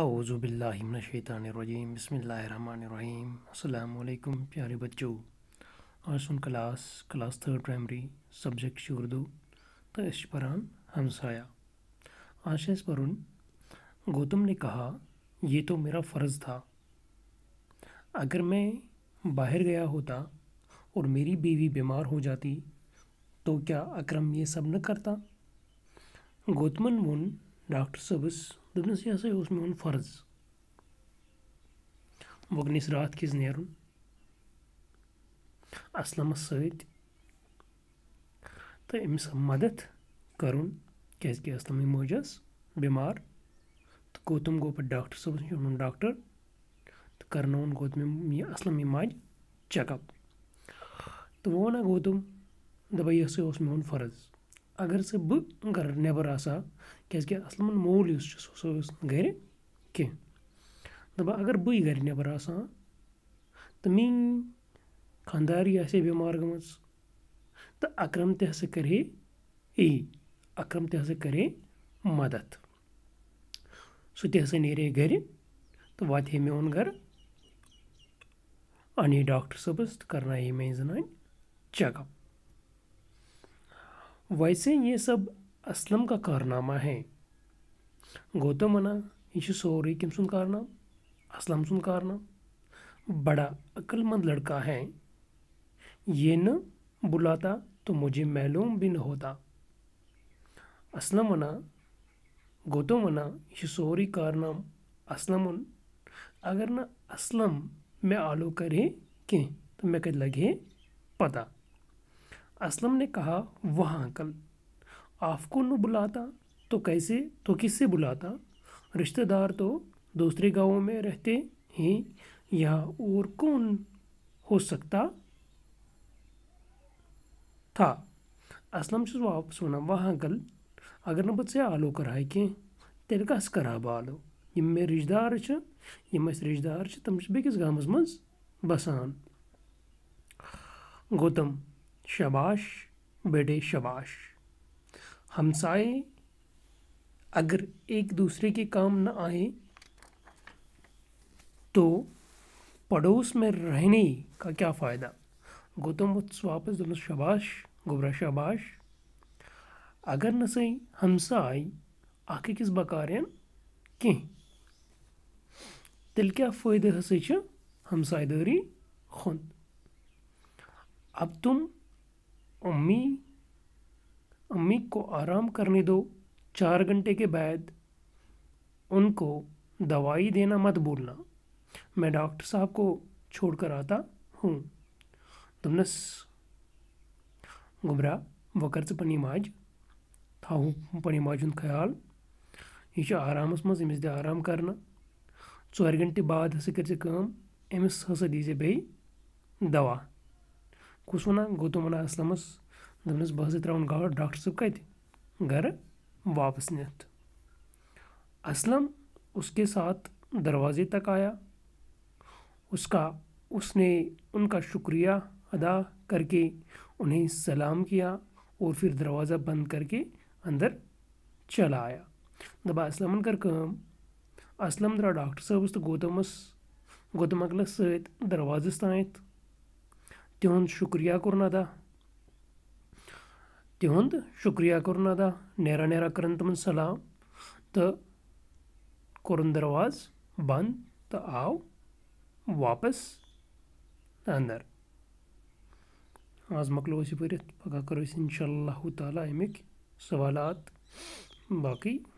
आउज़ुबिल्लिमिनशैतानरजीम बसमीम अल्लाम प्यारे बच्चों आसन class class third primary subject शुरू तो इस हमसाया आशीष वरुण गौतम ने कहा ये तो मेरा फ़र्ज़ था अगर मैं बाहर गया होता और मेरी बीवी बीमार हो जाती तो क्या अक्रम ये सब न करता गौतमन मुन डॉक्टर सबस دوٚپنَس یہِ ہسا اوس میون فرض وۄنۍ راتھ کِس نیرُن اَسلَمَس سۭتۍ تہٕ أمِس مَدَتھ کَرُن کیٛازِکہِ اَسلَمٕنۍ موج ٲس بٮ۪مار تہٕ گوٚتُم گوٚو پَتہٕ ڈاکٹر صٲبَس نِش اوٚنُم ڈاکٹر تہٕ کَرنووُن گوٚتمَم یہِ اَسلَم یہِ ماجہِ چَک اَپ تہٕ وۄنۍ وَنان گوٚتُم دَپان یہِ ہَسا اوس میون فرض اگر سُہ بہٕ گَرٕ نٮ۪بر آسہٕ ہا کیٛازِکہِ اَصٕل منٛز مول یُس چھُ سُہ سُہ ٲس نہٕ گَرِ کینٛہہ دَپان اگر بٕے گَرِ نٮ۪بر آسہٕ ہا تہٕ میٛٲنۍ خانٛدارٮ۪ن آسہِ ہے بٮ۪مار گٔمٕژ تہٕ اَکرَم تہِ ہَسا کَرِ ہے یی اَکرَم تہِ ہَسا کَرِ ہے مَدَتھ سُہ تہِ ہَسا نیرِ ہے گَرِ تہٕ واتہِ ہے میون گَرٕ اَنے ڈاکٹر صٲبَس تہٕ کَرنایے میٛانہِ زَنانہِ چَک اَپ वैसे ये सब असलम का कारनामा है गौतमना यह सोरे किम सुन कारना असलम सुन कारना बड़ा अक्लमंद लड़का है ये न बुलाता तो मुझे मालूम भी न होता गौतम गौतमना यह सोरी कारनाम असलम अगर ना असलम मैं आलो करे कि तो मैं कद लगे पता असलम ने कहा वहाँ अंकल आपको न बुलाता तो कैसे तो किससे बुलाता रिश्तेदार तो दूसरे गाँव में रहते हैं या और कौन हो सकता था असलम से वापस सुना वहाँ अंकल अगर ना बच्चे आलो कराए के तेल कस करा बालो यम मे रिश्तेदार यम रिश्तेदार तम बेकिस गाँव मज बसान गौतम शबाश बेटे शबाश हमसाए अगर एक दूसरे के काम न आए तो पड़ोस में रहने का क्या फ़ायदा गौतम बुद्ध वापस दोनों शबाश गुबरा शबाश अगर न सही हमसा आई आखिर किस बकार कह तेल क्या फ़ायदे हसे दरी खुन अब तुम अम्मी अम्मी को आराम करने दो चार घंटे के बाद उनको दवाई देना मत भूलना मैं डॉक्टर साहब को छोड़ कर आता हूँ पनी माज था पनी माज पनीमाज ख्याल यह आराम मज दे आराम कर चार घंटे बाद हसा कर अमिस दीजे बे दवा कुछ वन गौतम वन असलम दस बह त्र गाड़ डाक्टर सब कत वापस नसलम उसके साथ दरवाजे तक आया उसका उसने उनका शुक्रिया अदा करके उन्हें सलाम किया और फिर दरवाज़ा बंद करके अंदर चला आया दबा असलम कर कम असलम द्रा डाक्टर साहब तो गौतम गौतम अगल सरवाजस तथ तिहुंद शुक्रिया कुरन अदा तिहुंद शुक्रिया कुरन अदा नेरा नेरा करन तुम सलाम तो कुरन दरवाज बंद तो आओ वापस अंदर आज मकलो इसी पर पका करो इस इनशाला तमिक सवाल बाकी